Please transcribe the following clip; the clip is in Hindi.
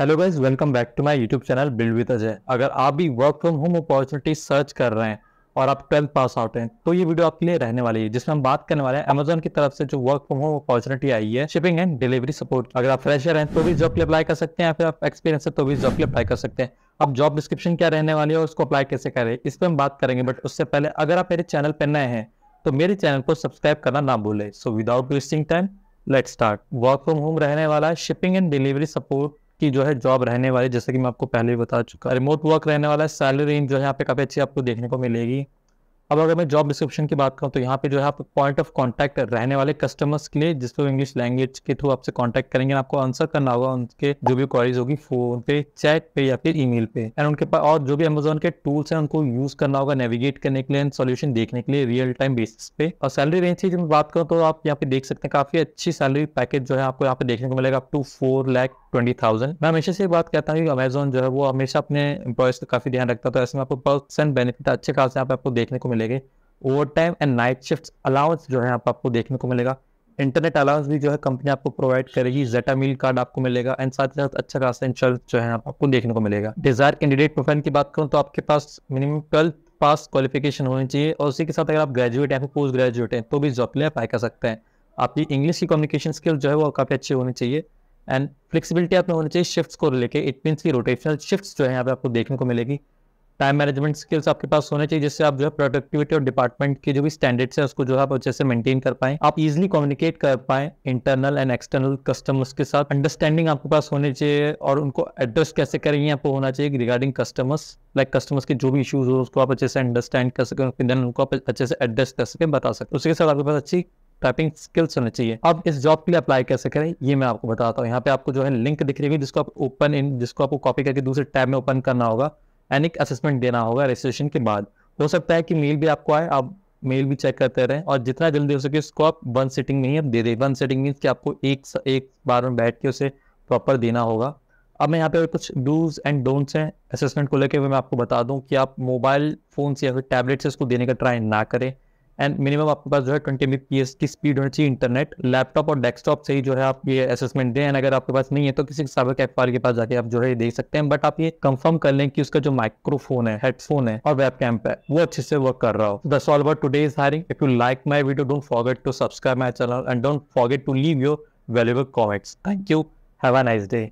hello guys welcome back to my YouTube channel build with Ajay अगर आप भी work from home opportunity search कर रहे हैं और आप ट्वेल्थ पास आउट हैं तो ये वीडियो आपके लिए रहने वाली है जिसमें हम बात करने वाले हैं अमेजोन की तरफ से जो वर्क फ्रॉम होम अपॉर्चुनिटी आई है शिपिंग एंड डिलीवरी सपोर्ट अगर आप फ्रेशर हैं तो भी जॉब के अप्लाई कर सकते हैं या फिर आप एक्सपीरियंस है तो भी जॉब के अप्लाई कर सकते हैं अब जॉब डिस्क्रिप्शन क्या रहने वाली है और उसको अप्लाई कैसे करें इस पर हम बात करेंगे बट उससे पहले अगर आप मेरे चैनल पर नए हैं तो मेरे चैनल को सब्सक्राइब करना ना भूलें so without wasting time let start work from home रहने वाला है शिपिंग एंड डिलीवरी सपोर्ट की जो है जॉब रहने वाली जैसे कि मैं आपको पहले भी बता चुका रिमोट वर्क रहने वाला है सैलरी रेंज जो है यहाँ पे काफ़ी अच्छी आपको देखने को मिलेगी अब अगर मैं जॉब डिस्क्रिप्शन की बात करूँ तो यहाँ पे जो है आप पॉइंट ऑफ कॉन्टैक्ट रहने वाले कस्टमर्स के लिए जिसको इंग्लिश लैंग्वेज के थ्रू आपसे कॉन्टैक्ट करेंगे आपको आंसर करना होगा उनके जो भी क्वारीज होगी फोन पे चैट पे या फिर ईमेल पे एंड उनके पास और जो भी अमेजोन के टूल्स हैं उनको यूज करना होगा नेविगेट करने के लिए एंड सोल्यूशन देखने के लिए रियल टाइम बेसिस पे और सैलरी रेंज की मैं बात करूँ तो आप यहाँ पे देख सकते हैं काफी अच्छी सैलरी पैकेज जो है आपको यहाँ पे देखने को मिलेगा up to four lakh twenty thousand मैं हमेशा से बात कहता हूँ कि अमेजोन जो है वो हमेशा अपने एम्प्लॉयज का काफ़ी ध्यान रखता है तो ऐसे में आपको परसेंट बेनिफिट अच्छे खास यहाँ पे आपको देखने को मिलेगा overtime and night shift allowance जो है आप आपको देखने को मिलेगा इंटरनेट अलाउंस भी जो है कंपनी आपको प्रोवाइड करेगी जेटा मील कार्ड आपको मिलेगा एंड साथ ही साथ अच्छा खासा इंश्योरेंस जो है आप आपको देखने को मिलेगा डिजायर कैंडिडेट प्रोफाइल की बात करूँ तो आपके पास मिनिमम ट्वेल्थ पास क्वालिफिकेशन होनी चाहिए और उसी के साथ अगर आप ग्रेजुएट हैं पोस्ट ग्रेजुएट हैं तो भी जॉब के लिए अप्लाई कर सकते हैं आपकी इंग्लिश की कम्युनिकेशन स्किल जो है वो काफ़ी अच्छी होनी चाहिए एंड फ्लेक्सिबिलिटी आप में होनी चाहिए शिफ्ट्स को लेके इट मीनस की रोटेशनल शिफ्ट्स जो है यहाँ पे आपको देखने को मिलेगी टाइम मैनेजमेंट स्किल्स आपके पास होने चाहिए जिससे आप जो है प्रोडक्टिविटी और डिपार्टमेंट के जो भी स्टैंडर्ड्स है उसको जो है आप अच्छे से मेंटेन कर पाए आप इजिली कम्युनिकेट कर पाए इंटरनल एंड एक्सटर्नल कस्टमर्स के साथ अंडरस्टैंडिंग आपके पास होने चाहिए और उनको एड्रेस कैसे करेंगे आपको होना चाहिए रिगार्डिंग कस्टमर्स लाइक कस्टमर्स के जो भी इशूज हो उसको आप अच्छे से अंडरस्टैंड कर सकें देन उनको आप अच्छे से एड्रेस कर सकें बता सकते उसके साथ आपके पास अच्छी टाइपिंग स्किल्स होने चाहिए अब इस जॉब के लिए अप्लाई कैसे करें ये मैं आपको बताता हूँ यहाँ पे आपको जो है लिंक दिख रही है जिसको आप ओपन इन जिसको आपको कॉपी करके दूसरे टैब में ओपन करना होगा एंड एक असेसमेंट देना होगा रजिस्ट्रेशन के बाद हो सकता है कि मेल भी आपको आए आप मेल भी चेक करते रहें और जितना जल्दी हो सके उसको आप वन सेटिंग में ही आप दे दें वन सेटिंग मीन्स कि आपको एक एक बार में बैठ के उसे प्रॉपर देना होगा अब मैं यहाँ पे कुछ डूज एंड डोंट्स हैं असेसमेंट को लेकर मैं आपको बता दूँ कि आप मोबाइल फ़ोन से या फिर टैबलेट से उसको देने का ट्राई ना करें एंड मिनिमम आपके पास जो है ट्वेंटी एम की स्पीड होनी चाहिए इंटरनेट लैपटॉप और डेस्कटॉप से ही जो है आप ये असेसमेंट दें एंड अगर आपके पास नहीं है तो किसी साइबर कैप के पास जाके आप जो है देख सकते हैं बट आप ये कंफर्म कर लें कि उसका जो माइक्रोफोन है हेडफोन है और वेब कैम्प है वो अच्छे से वर्क कर रहा हो this all about today is hiring if you like my video don't forget to subscribe my channel and don't forget to leave your valuable comments thank you have a nice day